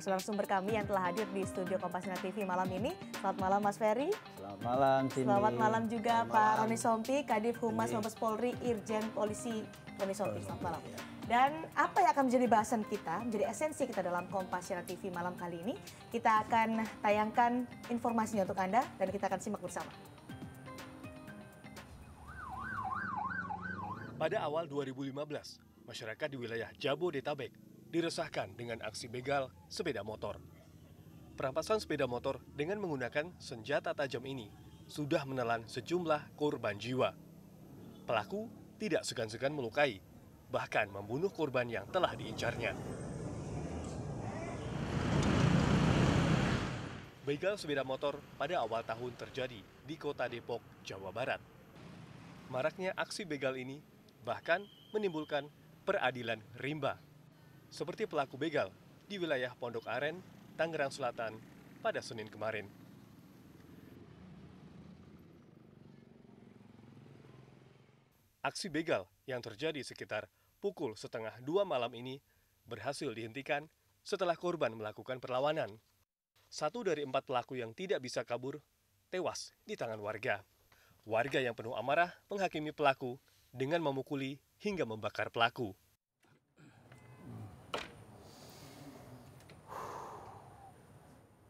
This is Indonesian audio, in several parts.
narasumber kami yang telah hadir di studio Kompasina TV malam ini. Selamat malam Mas Ferry. Selamat malam Cindy. Selamat malam juga Selamat Pak malam. Roni Sompi, Kadif Humas iya. Mabes Polri, Irjen Polisi Roni Sompi. Selamat malam. Iya. Dan apa yang akan menjadi bahasan kita, menjadi esensi kita dalam Kompasina TV malam kali ini, kita akan tayangkan informasinya untuk Anda dan kita akan simak bersama. Pada awal 2015, masyarakat di wilayah Jabodetabek diresahkan dengan aksi begal sepeda motor. Perampasan sepeda motor dengan menggunakan senjata tajam ini sudah menelan sejumlah korban jiwa. Pelaku tidak segan-segan melukai, bahkan membunuh korban yang telah diincarnya. Begal sepeda motor pada awal tahun terjadi di kota Depok, Jawa Barat. Maraknya aksi begal ini bahkan menimbulkan peradilan rimba seperti pelaku begal di wilayah Pondok Aren, Tangerang Selatan pada Senin kemarin. Aksi begal yang terjadi sekitar pukul setengah dua malam ini berhasil dihentikan setelah korban melakukan perlawanan. Satu dari empat pelaku yang tidak bisa kabur tewas di tangan warga. Warga yang penuh amarah menghakimi pelaku dengan memukuli hingga membakar pelaku.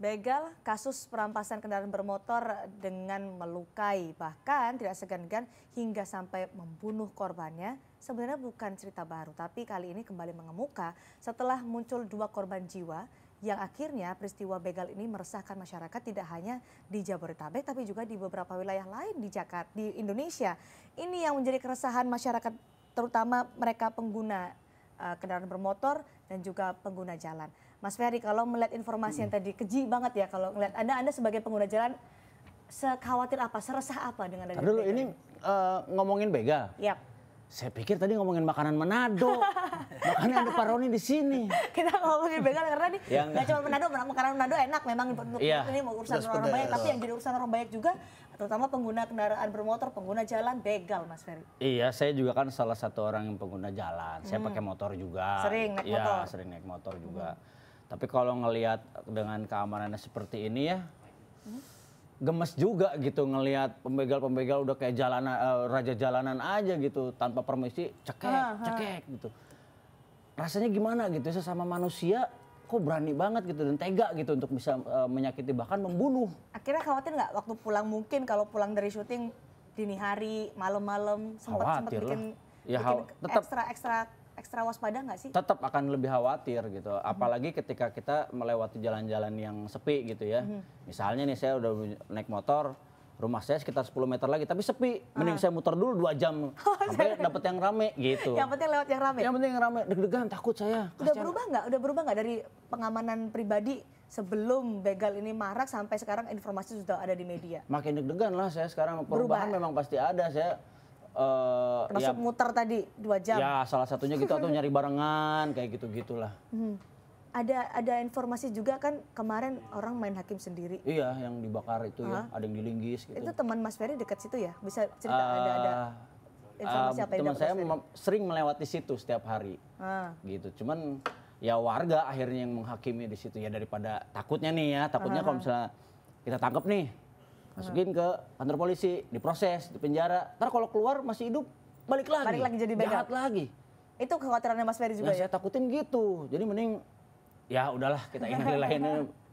begal kasus perampasan kendaraan bermotor dengan melukai bahkan tidak segan-gan hingga sampai membunuh korbannya sebenarnya bukan cerita baru tapi kali ini kembali mengemuka setelah muncul dua korban jiwa yang akhirnya peristiwa begal ini meresahkan masyarakat tidak hanya di Jabodetabek tapi juga di beberapa wilayah lain di Jakarta di Indonesia. Ini yang menjadi keresahan masyarakat terutama mereka pengguna uh, kendaraan bermotor dan juga pengguna jalan. Mas Ferry, kalau melihat informasi hmm. yang tadi keji banget ya kalau melihat Anda Anda sebagai pengguna jalan sekhawatir apa, seresah apa dengan Dulu ini uh, ngomongin begal. Yap saya pikir tadi ngomongin makanan Manado. makanan ada paroni di sini. Kita ngomongin begal karena nih ya, gak cuma Manado, makanan Manado enak memang untuk ya, ini mau urusan orang banyak, tapi yang jadi urusan orang banyak juga terutama pengguna kendaraan bermotor, pengguna jalan begal Mas Ferry. Iya, saya juga kan salah satu orang yang pengguna jalan. Saya hmm. pakai motor juga. Sering naik ya, motor. sering naik motor juga. Hmm. Tapi kalau ngelihat dengan keamanannya seperti ini ya, hmm gemes juga gitu ngelihat pembegal-pembegal udah kayak jalanan uh, eh, raja jalanan aja gitu tanpa permisi cekek Aha. cekek gitu rasanya gimana gitu sesama manusia kok berani banget gitu dan tega gitu untuk bisa uh, menyakiti bahkan membunuh akhirnya khawatir nggak waktu pulang mungkin kalau pulang dari syuting dini hari malam-malam sempat sempat bikin ya bikin tetap ekstra ekstra ekstra waspada nggak sih? Tetap akan lebih khawatir gitu. Apalagi hmm. ketika kita melewati jalan-jalan yang sepi gitu ya. Hmm. Misalnya nih saya udah naik motor, rumah saya sekitar 10 meter lagi tapi sepi. Ah. Mending saya muter dulu 2 jam oh, sampai dapat yang rame gitu. Yang penting lewat yang rame. Yang penting yang rame, deg-degan takut saya. Udah berubah nggak? Udah berubah nggak dari pengamanan pribadi sebelum begal ini marak sampai sekarang informasi sudah ada di media? Makin deg-degan lah saya sekarang perubahan berubah. memang pasti ada. Saya Uh, eh, Termasuk ya, muter tadi dua jam. Ya salah satunya gitu atau nyari barengan kayak gitu gitulah. Hmm. Ada ada informasi juga kan kemarin orang main hakim sendiri. Iya yang dibakar itu uh -huh. ya ada yang dilinggis gitu. Itu teman Mas Ferry dekat situ ya bisa cerita uh, ada ada ah, informasi uh, apa yang Teman saya sering melewati situ setiap hari uh. gitu. Cuman ya warga akhirnya yang menghakimi di situ ya daripada takutnya nih ya takutnya uh kalau misalnya kita tangkap nih masukin ke kantor polisi, diproses, dipenjara Ntar kalau keluar masih hidup, balik lagi. Balik lagi jadi begal. lagi. Itu kekhawatirannya Mas Ferry juga nah, ya? saya takutin gitu. Jadi mending ya udahlah kita ingin lain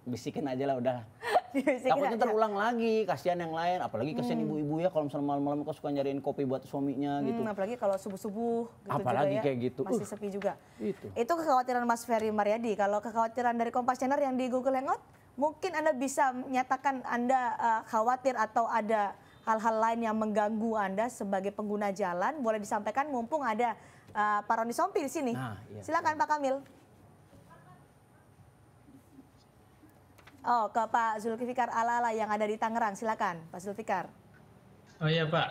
bisikin aja lah udahlah. Takutnya terulang lagi, kasihan yang lain. Apalagi kasihan hmm. ibu-ibu ya kalau misalnya malam-malam kok suka nyariin kopi buat suaminya hmm, gitu. Apalagi kalau subuh-subuh gitu apalagi ya. kayak gitu. Masih uh, sepi juga. Itu. Itu kekhawatiran Mas Ferry Mariadi. Kalau kekhawatiran dari Kompas Channel yang di Google Hangout, mungkin Anda bisa menyatakan Anda uh, khawatir atau ada hal-hal lain yang mengganggu Anda sebagai pengguna jalan. Boleh disampaikan mumpung ada uh, Pak Roni Sompi di sini. Nah, iya. Silakan Pak Kamil. Oh, ke Pak Zulkifikar Alala yang ada di Tangerang, silakan Pak Zulkifikar. Oh iya Pak,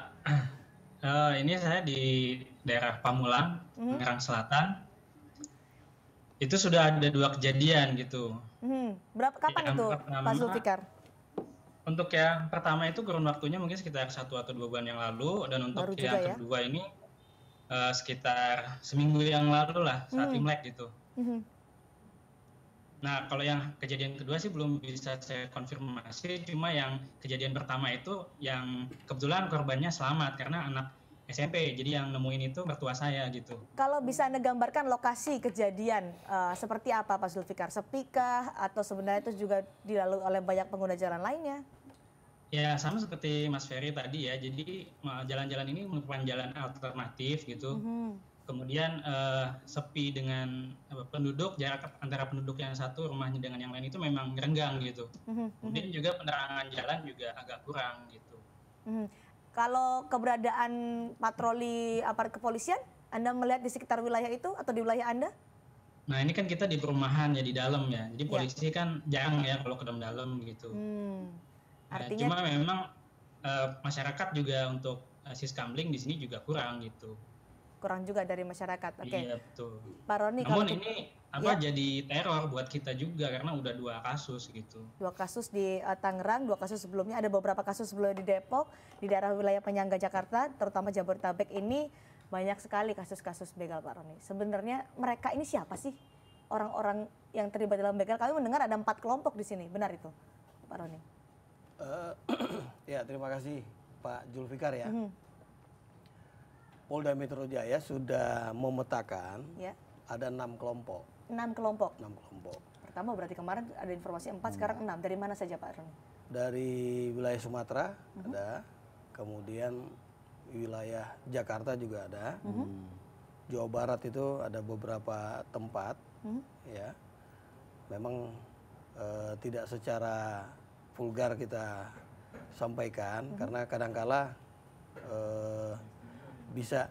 uh, ini saya di daerah Pamulang, mm-hmm. Tangerang Selatan. Itu sudah ada dua kejadian gitu. Mm-hmm. Berapa kapan yang itu pertama, Pak Zulkifikar? Untuk yang pertama itu kurun waktunya mungkin sekitar satu atau dua bulan yang lalu, dan untuk Baru yang ya? kedua ini uh, sekitar seminggu yang lalu lah saat mm-hmm. Imlek gitu. Mm-hmm Nah, kalau yang kejadian kedua sih belum bisa saya konfirmasi, cuma yang kejadian pertama itu yang kebetulan korbannya selamat karena anak SMP, jadi yang nemuin itu mertua saya gitu. Kalau bisa Anda gambarkan lokasi kejadian uh, seperti apa Pak Zulfikar? Sepikah atau sebenarnya itu juga dilalui oleh banyak pengguna jalan lainnya? Ya sama seperti Mas Ferry tadi ya, jadi eh, jalan-jalan ini merupakan jalan alternatif gitu. Mm -hmm kemudian uh, sepi dengan apa, penduduk jarak antara penduduk yang satu rumahnya dengan yang lain itu memang renggang gitu mhm, mhm. kemudian juga penerangan jalan juga agak kurang gitu mhm. kalau keberadaan patroli aparat kepolisian anda melihat di sekitar wilayah itu atau di wilayah anda nah ini kan kita di perumahan ya di dalam ya jadi iya. polisi yeah. kan jarang ya kalau ke dalam-dalam gitu mm. Artinya... ya, cuma memang uh, masyarakat juga untuk uh, eh, siskamling di sini juga kurang gitu kurang juga dari masyarakat. Oke. Okay. Iya betul. Pak Roni, Namun kalau ini apa ya. jadi teror buat kita juga karena udah dua kasus gitu. Dua kasus di uh, Tangerang, dua kasus sebelumnya ada beberapa kasus sebelumnya di Depok, di daerah wilayah penyangga Jakarta, terutama Jabodetabek ini banyak sekali kasus-kasus begal Pak Roni. Sebenarnya mereka ini siapa sih orang-orang yang terlibat dalam begal? Kami mendengar ada empat kelompok di sini, benar itu, Pak Roni? Uh, ya terima kasih Pak Julfikar ya. Mm -hmm Polda Metro Jaya sudah memetakan ya. ada enam kelompok. Enam kelompok. Enam kelompok. Pertama berarti kemarin ada informasi empat, hmm. sekarang enam. Dari mana saja Pak Roni? Dari wilayah Sumatera uh-huh. ada, kemudian wilayah Jakarta juga ada. Uh-huh. Jawa Barat itu ada beberapa tempat, uh-huh. ya. Memang e, tidak secara vulgar kita sampaikan uh-huh. karena kadangkala e, bisa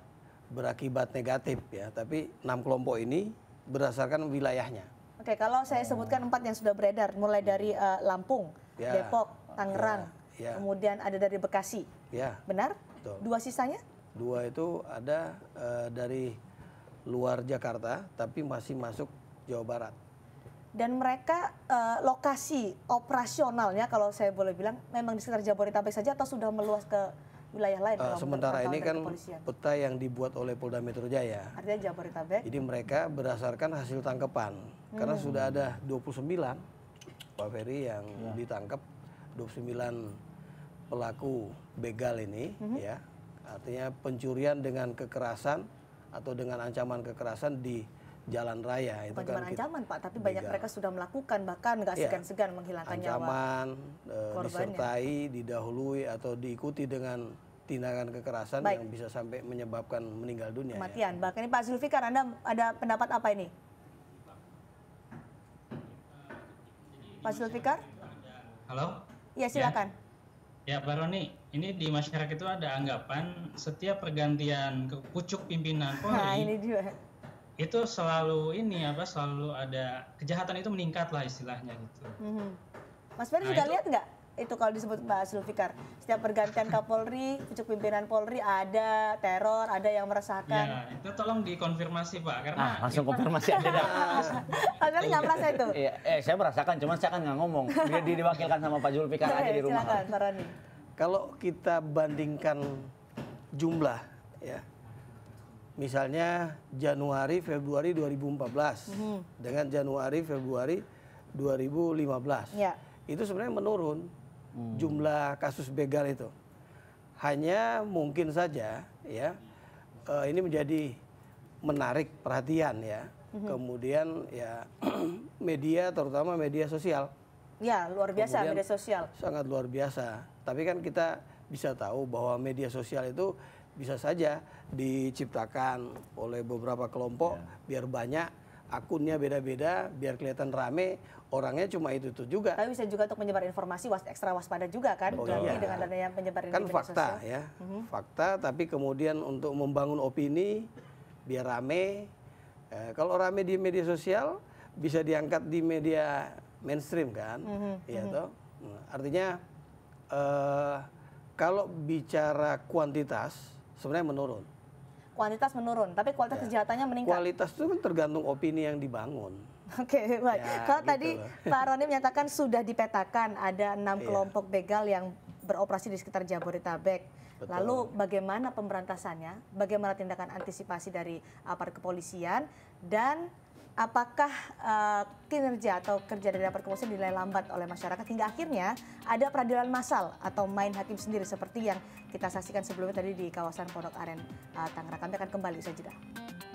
berakibat negatif ya. Tapi enam kelompok ini berdasarkan wilayahnya. Oke, kalau saya sebutkan empat yang sudah beredar, mulai dari uh, Lampung, ya, Depok, ya. Tangerang, ya, ya. kemudian ada dari Bekasi. Ya. Benar? Betul. Dua sisanya? Dua itu ada uh, dari luar Jakarta, tapi masih masuk Jawa Barat. Dan mereka uh, lokasi operasionalnya, kalau saya boleh bilang, memang di sekitar Jabodetabek saja atau sudah meluas ke wilayah lain. Uh, sementara ini kan peta yang dibuat oleh Polda Metro Jaya. Artinya Jabodetabek. Jadi mereka berdasarkan hasil tangkapan hmm. karena sudah ada 29 Pak Ferry yang ya. ditangkap 29 pelaku begal ini hmm. ya. Artinya pencurian dengan kekerasan atau dengan ancaman kekerasan di jalan raya itu kan ancaman pak tapi banyak begal. mereka sudah melakukan bahkan nggak segan ya. segan-segan menghilangkan ancaman, nyawa ancaman eh, disertai didahului atau diikuti dengan tindakan kekerasan Baik. yang bisa sampai menyebabkan meninggal dunia. Ya. Kematian. Ya. Bahkan ini Pak Zulfikar, Anda ada pendapat apa ini? Pak Zulfikar? Halo? Iya, ya, silakan. Ya, ya Baroni, ini di masyarakat itu ada anggapan setiap pergantian pucuk pimpinan Polri. Nah, ini juga. Itu selalu ini apa? Selalu ada kejahatan itu meningkat lah istilahnya gitu. Mm -hmm. Mas Ferry nah, sudah itu, lihat nggak itu kalau disebut Pak Zulfikar setiap pergantian Kapolri pucuk pimpinan Polri ada teror ada yang meresahkan ya, itu tolong dikonfirmasi Pak karena ah, langsung itu... konfirmasi aja dah agar nggak merasa itu ya, eh saya merasakan cuman saya kan nggak ngomong dia diwakilkan sama Pak Zulfikar aja di rumah silakan kalau kita bandingkan jumlah ya misalnya Januari Februari 2014 mm -hmm. dengan Januari Februari 2015 yeah. itu sebenarnya menurun hmm. jumlah kasus begal itu. Hanya mungkin saja ya uh, ini menjadi menarik perhatian ya. Hmm. Kemudian ya media terutama media sosial. Ya, luar biasa Kemudian, media sosial. Sangat luar biasa. Tapi kan kita bisa tahu bahwa media sosial itu bisa saja diciptakan oleh beberapa kelompok ya. biar banyak akunnya beda-beda biar kelihatan rame orangnya cuma itu itu juga tapi bisa juga untuk menyebar informasi was ekstra waspada juga kan oh, berarti iya. dengan adanya penyebaran penyebar kan di fakta sosial. ya mhm. fakta tapi kemudian untuk membangun opini biar rame eh, kalau rame di media sosial bisa diangkat di media mainstream kan mm-hmm. ya toh nah, artinya eh, kalau bicara kuantitas sebenarnya menurun Kuantitas menurun, tapi kualitas ya. kejahatannya meningkat. Kualitas itu kan tergantung opini yang dibangun. Oke, okay, baik. Ya, Kalau gitu tadi Pak Roni menyatakan sudah dipetakan ada enam ya. kelompok begal yang beroperasi di sekitar Jabodetabek. Betul. Lalu bagaimana pemberantasannya? Bagaimana tindakan antisipasi dari aparat kepolisian dan apakah uh, kinerja atau kerja dari rapat kepolisian dinilai lambat oleh masyarakat hingga akhirnya ada peradilan massal atau main hakim sendiri seperti yang kita saksikan sebelumnya tadi di kawasan Pondok Aren uh, Tangerang. Kami akan kembali saja.